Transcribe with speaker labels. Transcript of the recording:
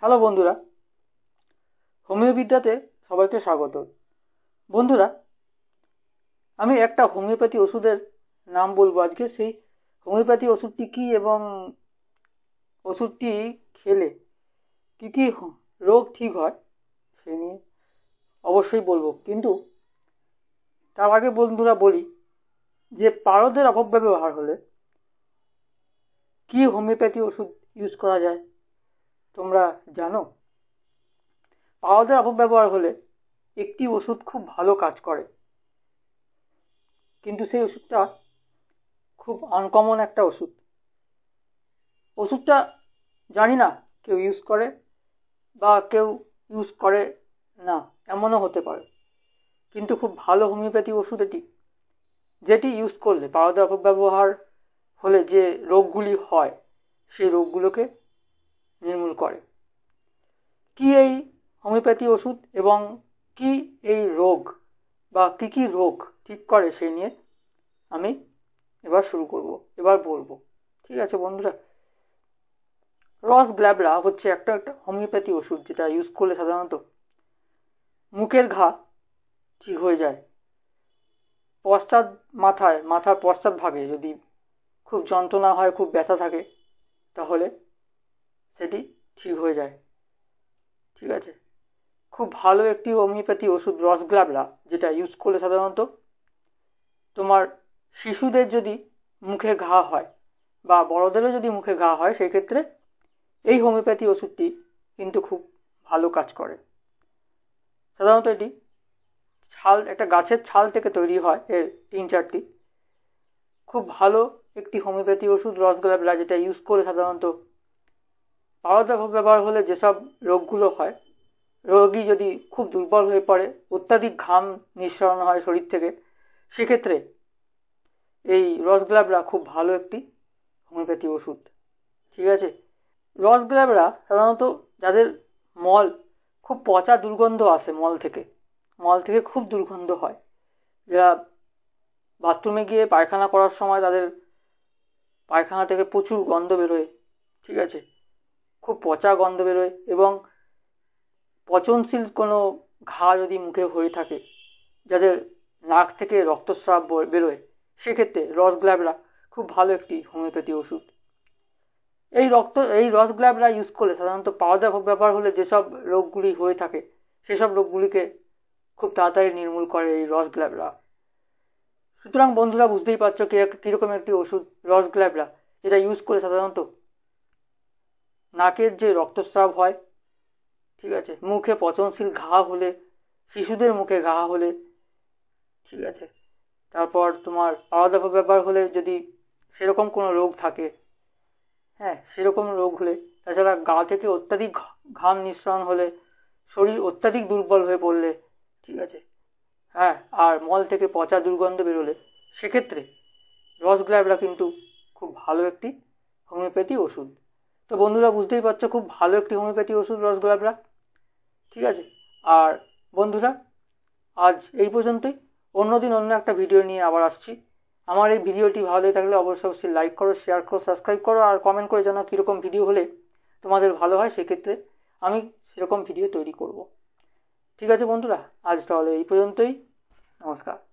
Speaker 1: hello বন্ধুরা হোমিওবিদ্যাতে সবাইকে স্বাগত বন্ধুরা আমি একটা হোমিওপ্যাথি ওষুধের নাম বলবো আজকে সেই হোমিওপ্যাথি ওষুধটি কী এবং ওষুধটি খেলে কী কী রোগ ঠিক হয় সে নিয়ে অবশ্যই বলবো কিন্তু তার আগে বন্ধুরা বলি যে পারদের অপব্যবহার ব্যবহার হলে কি হোমিওপ্যাথি ওষুধ ইউজ করা যায় তোমরা জানো পাওয়াদের অপব্যবহার হলে একটি ওষুধ খুব ভালো কাজ করে কিন্তু সেই ওষুধটা খুব আনকমন একটা ওষুধ ওষুধটা জানি না কেউ ইউজ করে বা কেউ ইউজ করে না এমনও হতে পারে কিন্তু খুব ভালো হোমিওপ্যাথি ওষুধ এটি যেটি ইউজ করলে পাওয়াদের অপব্যবহার হলে যে রোগগুলি হয় সেই রোগগুলোকে করে কি এই হোমিওপ্যাথি ওষুধ এবং কি এই রোগ বা কি কি রোগ ঠিক করে সে নিয়ে আমি এবার শুরু করব এবার বলবো ঠিক আছে বন্ধুরা রস গ্ল্যাবরা হচ্ছে একটা একটা হোমিওপ্যাথি ওষুধ যেটা ইউজ করলে সাধারণত মুখের ঘা ঠিক হয়ে যায় পশ্চাৎ মাথায় মাথার পশ্চাৎ ভাগে যদি খুব যন্ত্রণা হয় খুব ব্যথা থাকে তাহলে সেটি ঠিক হয়ে যায় ঠিক আছে খুব ভালো একটি হোমিওপ্যাথি ওষুধ রসগ্লাবলা যেটা ইউজ করলে সাধারণত তোমার শিশুদের যদি মুখে ঘা হয় বা বড়দেরও যদি মুখে ঘা হয় সেই ক্ষেত্রে এই হোমিওপ্যাথি ওষুধটি কিন্তু খুব ভালো কাজ করে সাধারণত এটি ছাল একটা গাছের ছাল থেকে তৈরি হয় এর তিন চারটি খুব ভালো একটি হোমিওপ্যাথি ওষুধ রসগোলাপ যেটা ইউজ করে সাধারণত আলাদা ব্যবহার হলে যেসব রোগগুলো হয় রোগী যদি খুব দুর্বল হয়ে পড়ে অত্যাধিক ঘাম নিঃসরণ হয় শরীর থেকে সেক্ষেত্রে এই রসগ্লাবরা খুব ভালো একটি হোমিওপ্যাথি ওষুধ ঠিক আছে রসগ্লাবরা সাধারণত যাদের মল খুব পচা দুর্গন্ধ আসে মল থেকে মল থেকে খুব দুর্গন্ধ হয় যারা বাথরুমে গিয়ে পায়খানা করার সময় তাদের পায়খানা থেকে প্রচুর গন্ধ বেরোয় ঠিক আছে খুব পচা গন্ধ বেরোয় এবং পচনশীল কোনো ঘা যদি মুখে হয়ে থাকে যাদের নাক থেকে রক্তস্রাব বেরোয় সেক্ষেত্রে রসগ্ল্যাবরা খুব ভালো একটি হোমিওপ্যাথি ওষুধ এই রক্ত এই রসগ্ল্যাবরা ইউজ করলে সাধারণত পাউডার ব্যবহার হলে যেসব রোগগুলি হয়ে থাকে সেসব রোগগুলিকে খুব তাড়াতাড়ি নির্মূল করে এই রসগ্ল্যাবরা সুতরাং বন্ধুরা বুঝতেই পারছো কীরকম একটি ওষুধ রসগ্ল্যাবরা যেটা ইউজ করে সাধারণত নাকের যে রক্তস্রাব হয় ঠিক আছে মুখে পচনশীল ঘা হলে শিশুদের মুখে ঘা হলে ঠিক আছে তারপর তোমার আলাদা ব্যাপার হলে যদি সেরকম কোনো রোগ থাকে হ্যাঁ সেরকম রোগ হলে তাছাড়া গা থেকে অত্যাধিক ঘাম নিঃসরণ হলে শরীর অত্যাধিক দুর্বল হয়ে পড়লে ঠিক আছে হ্যাঁ আর মল থেকে পচা দুর্গন্ধ বেরোলে সেক্ষেত্রে রসগ্ল্যাবরা কিন্তু খুব ভালো একটি হোমিওপ্যাথি ওষুধ তো বন্ধুরা বুঝতেই পারছো খুব ভালো একটি হোমিওপ্যাথি ওষুধ রসগোলাপরা ঠিক আছে আর বন্ধুরা আজ এই পর্যন্তই অন্য দিন অন্য একটা ভিডিও নিয়ে আবার আসছি আমার এই ভিডিওটি ভালো লেগে থাকলে অবশ্যই অবশ্যই লাইক করো শেয়ার করো সাবস্ক্রাইব করো আর কমেন্ট করে জানাও কীরকম ভিডিও হলে তোমাদের ভালো হয় সেক্ষেত্রে আমি সেরকম ভিডিও তৈরি করব ঠিক আছে বন্ধুরা আজ তাহলে এই পর্যন্তই নমস্কার